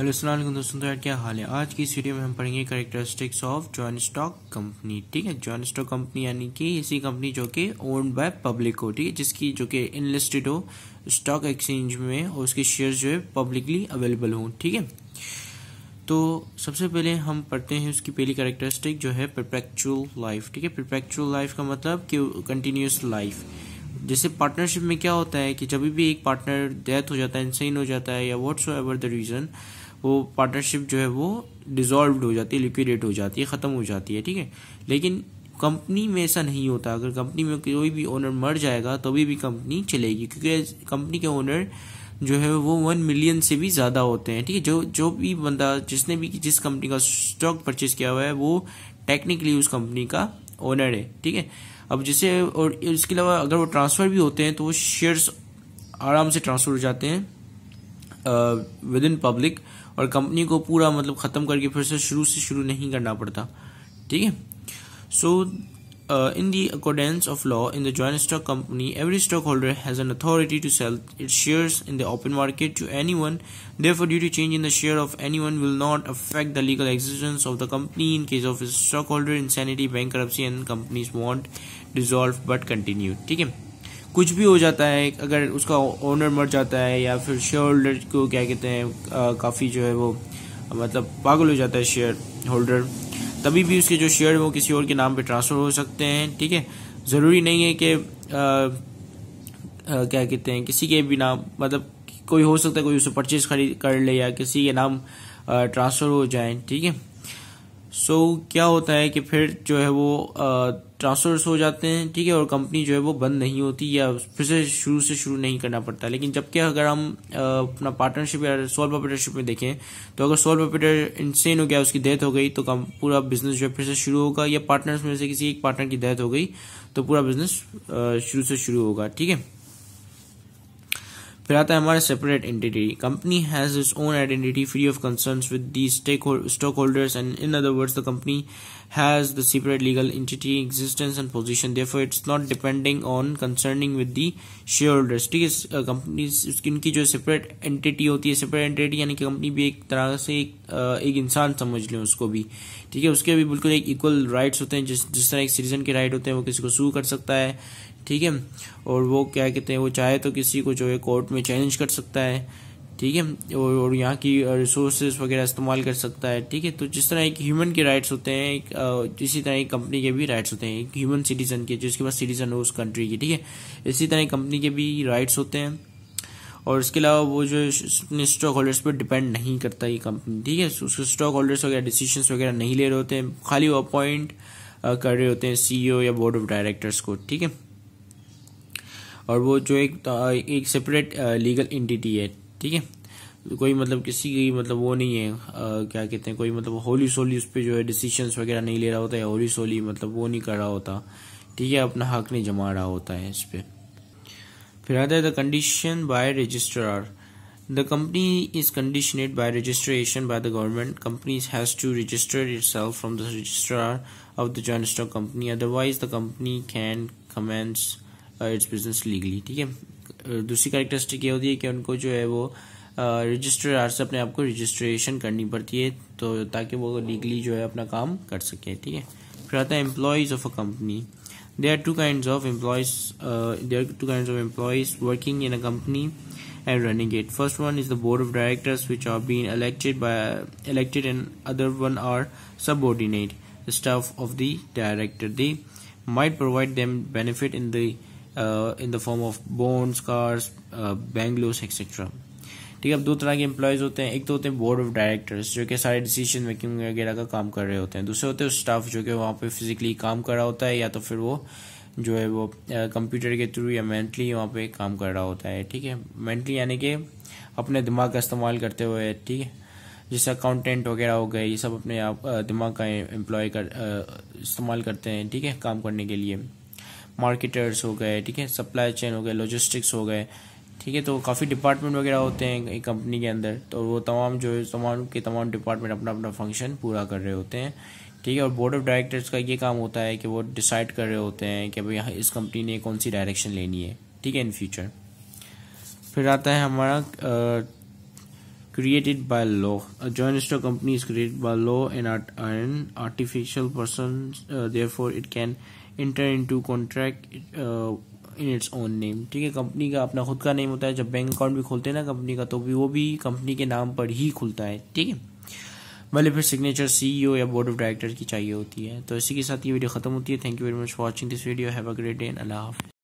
hello सलाम दोस्तों तो यार क्या हाल है आज की इस वीडियो में हम पढ़ेंगे characteristics of joint stock company ठीक है जॉन स्टॉक कंपनी यानी कि ऐसी कंपनी जो कि ओन्ड बाय पब्लिक हो ठीक है जिसकी जो कि इनलिस्टेड हो स्टॉक एक्सचेंज में और उसके शेयर्स जो है पब्लिकली अवेलेबल हों ठीक है तो सबसे पहले हम पढ़ते हैं उसकी पहली करेक्टरिस्टिक जो है परपेक्चुअल लाइफ ठीक है परपेक्चुअल लाइफ का मतलब कि कंटिन्यूस लाइफ जैसे पार्टनरशिप में क्या होता है कि जब भी एक पार्टनर डेथ हो जाता है इंसाइन हो जाता है या वॉट्स एवर द रीज़न वो पार्टनरशिप जो है वो डिजॉल्व हो जाती है लिक्विडेट हो जाती है ख़त्म हो जाती है ठीक है लेकिन कंपनी में ऐसा नहीं होता अगर कंपनी में कोई भी ओनर मर जाएगा तभी तो भी कंपनी चलेगी क्योंकि कंपनी के ओनर जो है वो वन मिलियन से भी ज़्यादा होते हैं ठीक है जो जो भी बंदा जिसने भी जिस कंपनी का स्टॉक परचेज किया हुआ है वो टेक्निकली उस कंपनी का ओनर है ठीक है अब जैसे और इसके अलावा अगर वो ट्रांसफ़र भी होते हैं तो वो शेयर्स आराम से ट्रांसफ़र हो जाते हैं विद इन पब्लिक और कंपनी को पूरा मतलब ख़त्म करके फिर से शुरू से शुरू नहीं करना पड़ता ठीक है सो uh, in the accordance of law in the joint stock company every stockholder has an authority to sell its shares in the open market to anyone therefore due to change in the share of anyone will not affect the legal existence of the company in case of a stockholder insanity bankruptcy and companies want dissolve but continue Okay, कुछ भी हो जाता है अगर उसका owner मर जाता है या फिर शेयर होल्डर को क्या कहते हैं uh, काफ़ी जो है वो मतलब पागल हो जाता है शेयर होल्डर तभी भी उसके जो शेयर वो किसी और के नाम पे ट्रांसफ़र हो सकते हैं ठीक है ज़रूरी नहीं है कि क्या कहते हैं किसी के भी नाम मतलब कोई हो सकता है कोई उसे परचेज खरीद कर ले या किसी के नाम ट्रांसफ़र हो जाए ठीक है सो so, क्या होता है कि फिर जो है वो ट्रांसफर्स हो जाते हैं ठीक है और कंपनी जो है वो बंद नहीं होती या फिर से शुरू से शुरू नहीं करना पड़ता लेकिन जबकि अगर हम आ, अपना पार्टनरशिप या सोल प्रॉपर्टरशिप में देखें तो अगर सोल प्रॉपर्टर इंसेन हो गया उसकी डेथ हो गई तो पूरा बिजनेस जो है फिर से शुरू होगा या पार्टनर्स में से किसी एक पार्टनर की डेथ हो गई तो पूरा बिजनेस शुरू से शुरू होगा ठीक है फिर आता है हमारा separate entity company has its own identity free of concerns with the stake stockholders and in other words the company has the separate legal entity existence and position therefore it's not depending on concerning with the shareholders ठीक है company उनकी जो separate entity होती है separate entity यानी कि company भी एक तरह से एक, एक इंसान समझ लें उसको भी ठीक है उसके भी बिल्कुल एक इक्वल राइट्स होते हैं जिस जिस तरह एक सिटीजन के राइट होते हैं वो किसी को सू कर सकता है ठीक है और वो क्या कहते हैं वो चाहे तो किसी को जो है कोर्ट में चैलेंज कर सकता है ठीक है और, और यहाँ की रिसोर्सेज uh, वगैरह इस्तेमाल कर सकता है ठीक है तो जिस तरह एक ह्यूमन के राइट्स होते हैं एक uh, इसी तरह एक कंपनी के भी राइट्स होते हैं एक ह्यूमन सिटीजन के जिसके पास सिटीजन हो उस कंट्री की ठीक है इसी तरह कंपनी के भी राइट्स होते हैं और इसके अलावा वो जो अपने स्टॉक होल्डर्स पर डिपेंड नहीं करता ये कंपनी ठीक है तो उसके स्टॉक होल्डर्स वगैरह डिसीजन वगैरह नहीं ले रहे होते हैं खाली वो अपॉइंट uh, कर रहे होते हैं सीईओ या बोर्ड ऑफ डायरेक्टर्स को ठीक है और वो जो एक एक सेपरेट लीगल इंटिटी है ठीक है कोई मतलब किसी की मतलब वो नहीं है आ, क्या कहते हैं कोई मतलब होली सोली उस पर जो है डिसीशन वगैरह नहीं ले रहा होता है होली सोली मतलब वो नहीं कर रहा होता ठीक है अपना हक नहीं जमा रहा होता है इस पर फिर आता है the condition by registrar the company is conditioned by registration by the government company has to register itself from the registrar of the joint stock company otherwise the company can commence its business legally ठीक है uh, दूसरी characteristic ये होती है कि उनको जो है वो रजिस्टर uh, आर से अपने आप को रजिस्ट्रेशन करनी पड़ती है तो ताकि वो लीगली जो है अपना काम कर सके ठीक है फिर आता है employees of a company they are two kind of employees they two kind of employees working in a company and running it first one is the board of directors which are been elected by elected other one are subordinate staff of the director they might provide them benefit in the in the form of bonus cars bungalows etcetera ठीक है अब दो तरह के employees होते हैं एक तो होते हैं बोर्ड ऑफ डायरेक्टर्स जो कि सारे डिसीजन मेकिंग वगैरह का काम कर रहे होते हैं दूसरे होते हैं स्टाफ जो कि वहाँ पे फिजिकली काम कर रहा होता है या तो फिर वो जो है वो कंप्यूटर uh, के थ्रू या मेंटली वहाँ पे काम कर रहा होता है ठीक है मेंटली यानी कि अपने दिमाग का इस्तेमाल करते हुए ठीक है जैसे अकाउंटेंट वगैरह हो गए ये सब अपने आप uh, दिमाग का एम्प्लॉय कर uh, इस्तेमाल करते हैं ठीक है काम करने के लिए मार्केटर्स हो गए ठीक है सप्लाई चेन हो गए लॉजिस्टिक्स हो गए ठीक है तो काफ़ी डिपार्टमेंट वगैरह होते हैं एक कंपनी के अंदर तो वो तमाम जो है तमाम के तमाम डिपार्टमेंट अपना अपना फंक्शन पूरा कर रहे होते हैं ठीक है और बोर्ड ऑफ डायरेक्टर्स का ये काम होता है कि वो डिसाइड कर रहे होते हैं कि भाई यहाँ इस कंपनी ने कौन सी डायरेक्शन लेनी है ठीक है इन फ्यूचर फिर आता है हमारा created by law joint stock company is created by by and artificial person an it can enter into contract in its own name ठीक है कंपनी का अपना खुद का नेम होता है जब बैंक अकाउंट भी खोलते हैं ना कंपनी का तो भी वो भी कंपनी के नाम पर ही खुलता है ठीक है भले फिर सिग्नेचर सीईओ या बोर्ड ऑफ डायरेक्टर की चाहिए होती है तो इसी के साथ ये वीडियो खत्म होती है thank you very much for watching this video have a great day and अल्लाह हाफिज़